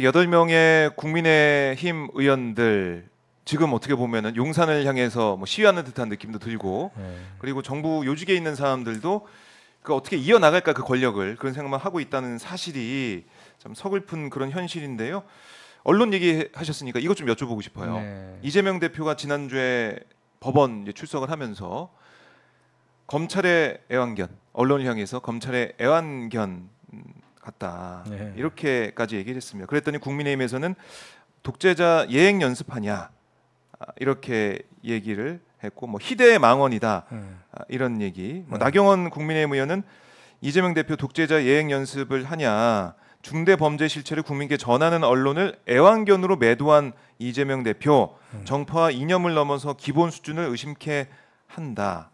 108명의 국민의힘 의원들 지금 어떻게 보면은 용산을 향해서 뭐 시위하는 듯한 느낌도 들고 네. 그리고 정부 요직에 있는 사람들도 그 어떻게 이어 나갈까 그 권력을 그런 생각만 하고 있다는 사실이 참 서글픈 그런 현실인데요. 언론 얘기하셨으니까 이것 좀 여쭤보고 싶어요. 네. 이재명 대표가 지난주에 법원 출석을 하면서 검찰의 애완견, 언론을 향해서 검찰의 애완견 같다. 네. 이렇게까지 얘기를 했습니다. 그랬더니 국민의힘에서는 독재자 예행 연습하냐 아, 이렇게 얘기를 했고 뭐 희대의 망언이다 음. 이런 얘기. 뭐 음. 나경원 국민의힘 의원은 이재명 대표 독재자 예행 연습을 하냐 중대 범죄 실체를 국민께 전하는 언론을 애완견으로 매도한 이재명 대표 음. 정파와 이념을 넘어서 기본 수준을 의심케 한다.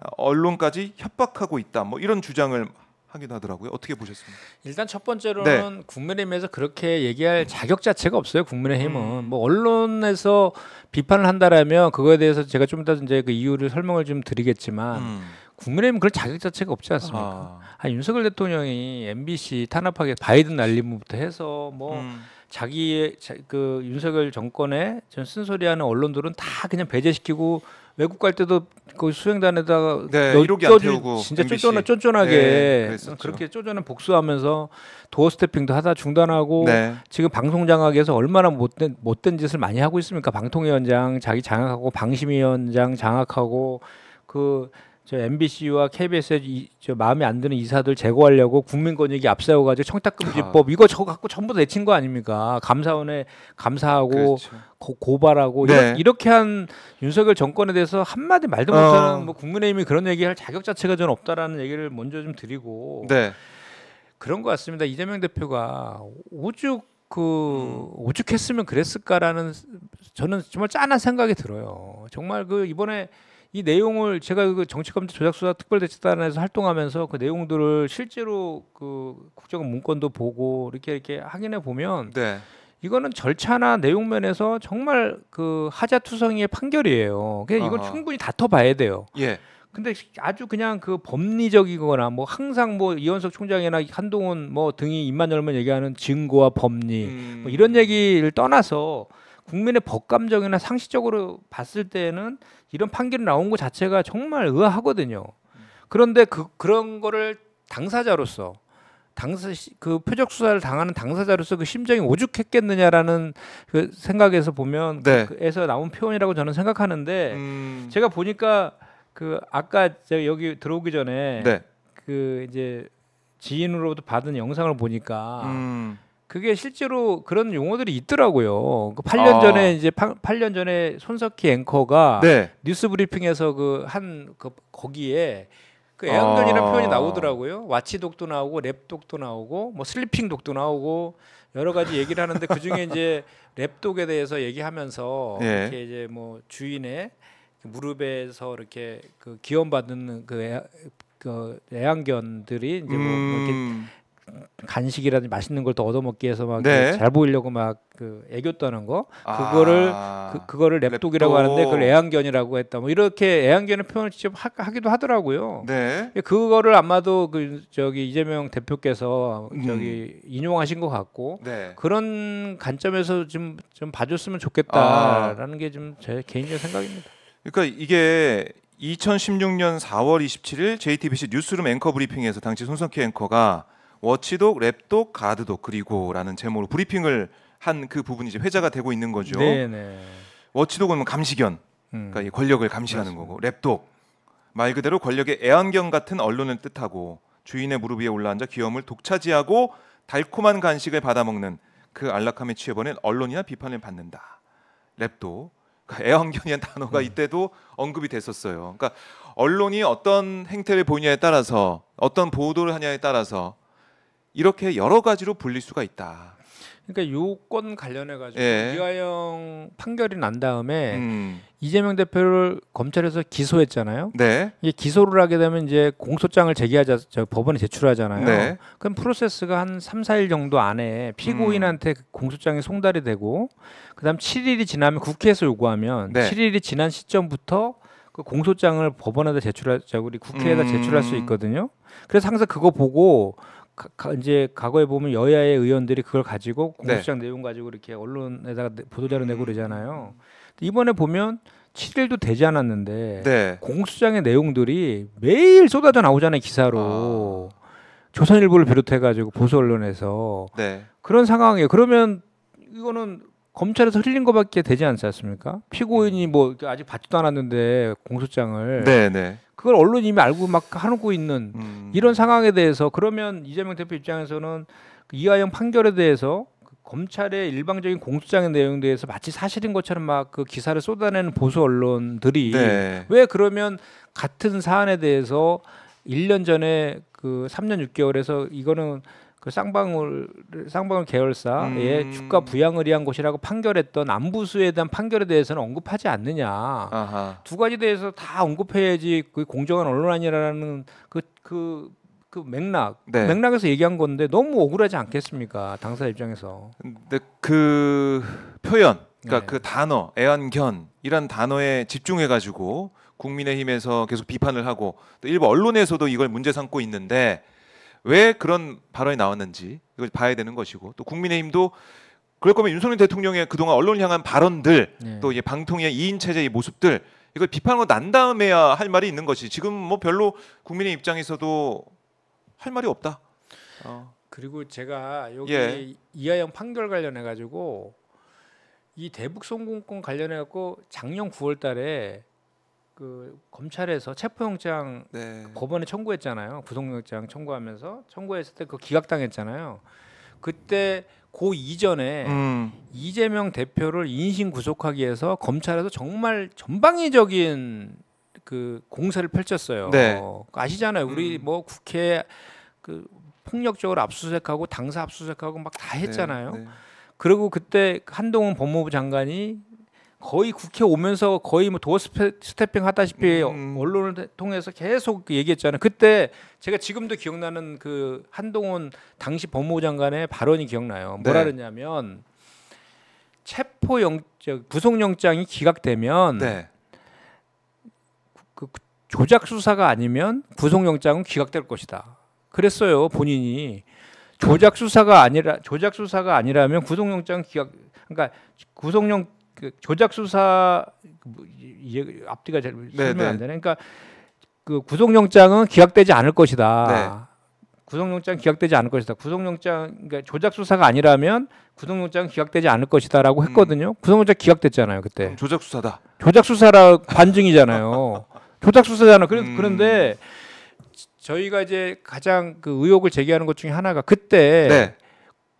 아, 언론까지 협박하고 있다. 뭐 이런 주장을 하긴 하더라고요. 어떻게 보셨습니까? 일단 첫 번째로는 네. 국민의힘에서 그렇게 얘기할 자격 자체가 없어요. 국민의힘은 음. 뭐 언론에서 비판을 한다라면 그거에 대해서 제가 좀 이따 이제 그 이유를 설명을 좀 드리겠지만 음. 국민의힘 그럴 자격 자체가 없지 않습니까? 아. 아, 윤석열 대통령이 MBC 탄압하게 바이든 날리부터 해서 뭐 음. 자기의 자, 그 윤석열 정권에 전 쓴소리하는 언론들은 다 그냥 배제시키고 외국 갈 때도 그 수행단에다가 네, 넣어주고 진짜 쫀쫀하, 쫀쫀하게 네, 어, 그렇게 쫀쫀한 복수하면서 도어 스태핑도 하다 중단하고 네. 지금 방송 장악에서 얼마나 못된 못된 짓을 많이 하고 있습니까 방통위원장 자기 장악하고 방심위원장 장악하고 그저 MBC와 KBS에 이, 저 마음에 안 드는 이사들 제거하려고 국민권익이 앞세워가지고 청탁금지법 아. 이거 저거 갖고 전부 내친 거 아닙니까? 감사원에 감사하고 그렇죠. 고, 발하고 네. 이렇게 한 윤석열 정권에 대해서 한 마디 말도 어. 못하는 어. 뭐 국민의힘이 그런 얘기할 자격 자체가 전 없다라는 얘기를 먼저 좀 드리고 네. 그런 것 같습니다. 이재명 대표가 오죽 그 음. 오죽했으면 그랬을까라는 저는 정말 짠한 생각이 들어요. 정말 그 이번에 이 내용을 제가 그 정치검찰 조작수사 특별대책단에서 활동하면서 그 내용들을 실제로 그국정 문건도 보고 이렇게 이렇게 확인해 보면 네. 이거는 절차나 내용 면에서 정말 그 하자투성이의 판결이에요. 그냥 이걸 아하. 충분히 다퉈봐야 돼요. 예. 근데 아주 그냥 그 법리적이거나 뭐 항상 뭐 이현석 총장이나 한동훈 뭐 등이 입만 열면 얘기하는 증거와 법리 음. 뭐 이런 음. 얘기를 떠나서 국민의 법감정이나 상식적으로 봤을 때는 이런 판결이 나온 것 자체가 정말 의아하거든요. 그런데 그 그런 거를 당사자로서 당사 그 표적 수사를 당하는 당사자로서 그 심정이 오죽했겠느냐라는 그 생각에서 보면 네. 그에서 나온 표현이라고 저는 생각하는데 음... 제가 보니까 그 아까 제가 여기 들어오기 전에 네. 그 이제 지인으로도 받은 영상을 보니까 음... 그게 실제로 그런 용어들이 있더라고요. 8년 그 아. 전에 이제 8, 년 전에 손석희 앵커가 네. 뉴스 브리핑에서 그 한그 그 거기에 그 애완견이라는 아. 표현이 나오더라고요. 와치독도 나오고 랩독도 나오고 뭐 슬리핑독도 나오고 여러 가지 얘기를 하는데 그 중에 이제 랩독에 대해서 얘기하면서 예. 이렇게 이제 뭐 주인의 그 무릎에서 이렇게 그 기원 받는 그, 애, 그 애완견들이 이제 뭐 음. 이렇게 간식이라든지 맛있는 걸 더 얻어먹기 위해서 막잘 네. 그 보이려고 막그 애교 떠는 거 아. 그거를 아, 그, 그거를 랩독이라고 랩독. 하는데 그걸 애완견이라고 했다 뭐 이렇게 애완견의 표현을 직접 하, 기도 하더라고요. 네. 그거를 아마도 그 저기 이재명 대표께서 저기 음. 인용하신 것 같고 네. 그런 관점에서 좀좀 봐줬으면 아. 좋겠다라는 아. 게좀 제 개인적인 생각입니다. 그러니까 이게 2016년 4월 27일 JTBC 뉴스룸 앵커 브리핑에서 당시 손석희 앵커가 워치독, 랩독, 가드독 그리고라는 제목으로 브리핑을 한 그 부분이 이제 회자가 되고 있는 거죠. 네네. 네. 워치독은 뭐 감시견, 음. 그러니까 이 권력을 감시하는 맞습니다. 거고 랩독 말 그대로 권력의 애완견 같은 언론을 뜻하고 주인의 무릎 위에 올라앉아 귀염을 독차지하고 달콤한 간식을 받아먹는 그 안락함에 취해버린 언론이나 비판을 받는다. 랩도 그러니까 애완견이라는 단어가 음. 이때도 언급이 됐었어요. 그러니까 언론이 어떤 행태를 보이냐에 따라서 어떤 보도를 하냐에 따라서 이렇게 여러 가지로 불릴 수가 있다. 그러니까 요건 관련해 가지고 예. 이화영 판결이 난 다음에 음. 이재명 대표를 검찰에서 기소했잖아요. 네. 이게 기소를 하게 되면 이제 공소장을 제기하자 저 법원에 제출하잖아요. 네. 그럼 프로세스가 한삼사일 정도 안에 피고인한테 음. 공소장이 송달이 되고 그다음 칠일이 지나면 국회에서 요구하면 네. 칠일이 지난 시점부터 그 공소장을 법원에다 제출하자 우리 국회에다 음. 제출할 수 있거든요. 그래서 항상 그거 보고 가, 이제 과거에 보면 여야의 의원들이 그걸 가지고 공수장 네. 내용 가지고 이렇게 언론에다가 보도자료 음. 내고 그러잖아요. 이번에 보면 7일도 되지 않았는데 네. 공수장의 내용들이 매일 쏟아져 나오잖아요 기사로 아. 조선일보를 비롯해가지고 보수 언론에서 네. 그런 상황이에요. 그러면 이거는 검찰에서 흘린 것밖에 되지 않지 않습니까? 피고인이 음. 뭐 아직 받지도 않았는데 공소장을 네, 네. 그걸 언론이 이미 알고 막 하고 있는 음. 이런 상황에 대해서 그러면 이재명 대표 입장에서는 그 이화영 판결에 대해서 그 검찰의 일방적인 공소장의 내용에 대해서 마치 사실인 것처럼 막 그 기사를 쏟아내는 보수 언론들이 네. 왜 그러면 같은 사안에 대해서 1년 전에 그 3년 6개월에서 이거는 그 쌍방울 쌍방울 계열사의 음. 주가 부양을 위한 곳이라고 판결했던 안부수에 대한 판결에 대해서는 언급하지 않느냐 아하. 두 가지 대해서 다 언급해야지 그 공정한 언론 아니라는 그 그 그, 맥락 네. 맥락에서 얘기한 건데 너무 억울하지 않겠습니까 당사 입장에서 근데 그 표현 그러니까 네. 그 단어 애완견 이란 단어에 집중해 가지고 국민의힘에서 계속 비판을 하고 또 일부 언론에서도 이걸 문제 삼고 있는데 왜 그런 발언이 나왔는지 이걸 봐야 되는 것이고 또 국민의힘도 그럴 거면 윤석열 대통령의 그동안 언론을 향한 발언들 네. 또 이제 방통의 이인 체제의 모습들 이걸 비판하고 난 다음에야 할 말이 있는 것이 지금 뭐 별로 국민의 입장에서도 할 말이 없다. 어. 그리고 제가 여기 예. 이하영 판결 관련해 가지고 이 대북 송금권 관련해 갖고 작년 9월 달에 그 검찰에서 체포영장 네. 법원에 청구했잖아요. 구속영장 청구하면서 청구했을 때 그 기각당했잖아요. 그때 그 이전에 음. 이재명 대표를 인신 구속하기 위해서 검찰에서 정말 전방위적인 그 공세를 펼쳤어요. 네. 아시잖아요. 우리 음. 뭐 국회 그 폭력적으로 압수수색하고 당사 압수수색하고 막다 네. 했잖아요. 네. 그리고 그때 한동훈 법무부 장관이 거의 국회 오면서 거의 뭐 도어 스태핑 하다시피 음. 언론을 통해서 계속 그 얘기했잖아요. 그때 제가 지금도 기억나는 그 한동훈 당시 법무부 장관의 발언이 기억나요. 네. 뭐라 그랬냐면 체포 영장 구속 영장이 기각되면 네. 그, 그, 조작 수사가 아니면 구속 영장은 기각될 것이다. 그랬어요, 본인이. 조작 수사가 아니라 조작 수사가 아니라면 구속 영장 기각 그러니까 구속 영장 그 조작 수사 뭐 이제 앞뒤가 잘 설명 안 네, 네. 되네. 그러니까 그 구속영장은 기각되지 않을 것이다. 네. 구속영장 기각되지 않을 것이다. 구속영장 그러니까 조작 수사가 아니라면 구속영장 기각되지 않을 것이다라고 음. 했거든요. 음. 구속영장 기각됐잖아요 그때. 조작 수사다. 조작 수사라 반증이잖아요. 조작 수사잖아. 그래, 음. 그런데 저희가 이제 가장 그 의혹을 제기하는 것 중에 하나가 그때. 네.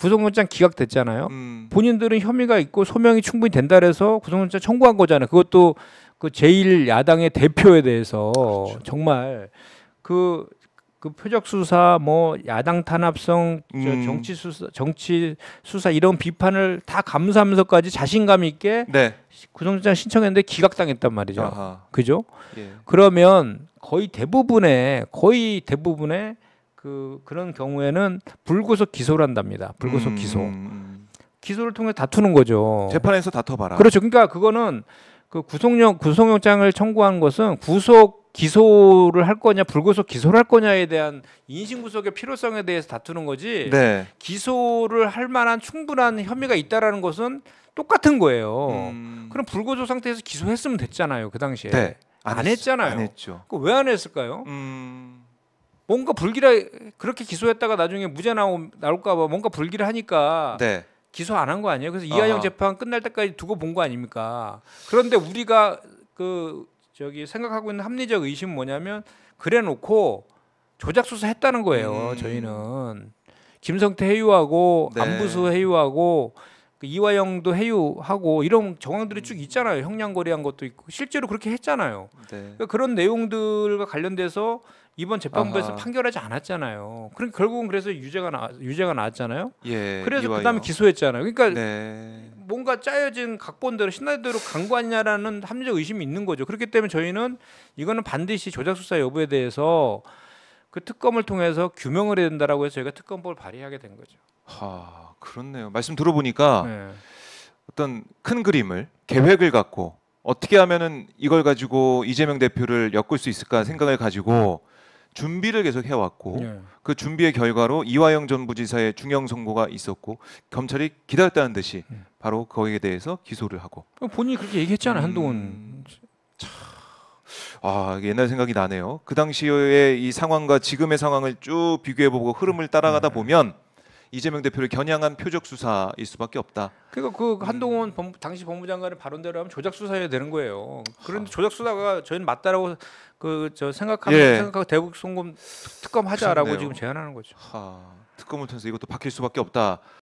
구속영장 기각됐잖아요. 음. 본인들은 혐의가 있고 소명이 충분히 된다 그래서 구속영장 청구한 거잖아요. 그것도 그 제일 야당의 대표에 대해서 그렇죠. 정말 그그 그 표적 수사 뭐 야당 탄압성 음. 정치 수사 정치 수사 이런 비판을 다 감수하면서까지 자신감 있게 네. 구속영장 신청했는데 기각당했단 말이죠. 아하. 그죠? 예. 그러면 거의 대부분의 거의 대부분의 그 그런 경우에는 불구속 기소를 한답니다. 불구속 음, 기소. 음, 음. 기소를 통해 다투는 거죠. 재판에서 다퉈봐라. 그렇죠. 그러니까 그거는 그 구속영 구속영장을 청구한 것은 구속 기소를 할 거냐 불구속 기소를 할 거냐에 대한 인신 구속의 필요성에 대해서 다투는 거지. 네. 기소를 할 만한 충분한 혐의가 있다라는 것은 똑같은 거예요. 음. 그럼 불구속 상태에서 기소했으면 됐잖아요. 그 당시에. 네. 안, 안 했, 잖아요 안 했죠. 왜 안 했을까요? 음. 뭔가 불길해 그렇게 기소했다가 나중에 무죄 나오, 나올까봐 뭔가 불길하니까 네. 기소 안 한 거 아니에요? 그래서 이하영 아하. 재판 끝날 때까지 두고 본 거 아닙니까? 그런데 우리가 그 저기 생각하고 있는 합리적 의심 뭐냐면 그래놓고 조작 수사했다는 거예요. 음. 저희는 김성태 해유하고 네. 안부수 해유하고 그 이화영도 해유하고 이런 정황들이 쭉 있잖아요. 형량거래한 것도 있고 실제로 그렇게 했잖아요. 네. 그러니까 그런 내용들과 관련돼서 이번 재판부에서 판결하지 않았잖아요. 그럼 그러니까 결국은 그래서 유죄가 나 유죄가 나왔잖아요. 예, 그래서 이와요. 그다음에 기소했잖아요. 그러니까 네. 뭔가 짜여진 각본대로 신나대로 간거아냐라는 합리적 의심이 있는 거죠. 그렇기 때문에 저희는 이거는 반드시 조작 수사 여부에 대해서 그 특검을 통해서 규명을 해야 된다라고 해서 저희가 특검법을 발의하게 된 거죠. 하, 그렇네요. 말씀 들어보니까 네. 어떤 큰 그림을 계획을 갖고 어떻게 하면은 이걸 가지고 이재명 대표를 엮을 수 있을까 생각을 가지고 준비를 계속 해왔고 예. 그 준비의 결과로 이화영 전 부지사의 중형 선고가 있었고 검찰이 기다렸다는 듯이 음. 바로 거기에 대해서 기소를 하고 그 본인이 그렇게 얘기했잖아요 음. 한동훈 참. 아 옛날 생각이 나네요 그 당시의 이 상황과 지금의 상황을 쭉 비교해보고 흐름을 따라가다 네. 보면 이재명 대표를 겨냥한 표적 수사일 수밖에 없다. 그러니그 음. 한동훈 음. 당시 법무장관의 발언대로 하면 조작 수사해야 되는 거예요. 그런데 아. 조작 수사가 저희는 맞다라고 그 저 생각하는 예. 생각하고 대북 송금 특검 하자라고 지금 제안하는 거죠. 아, 특검을 통해서 이것도 바뀔 수밖에 없다.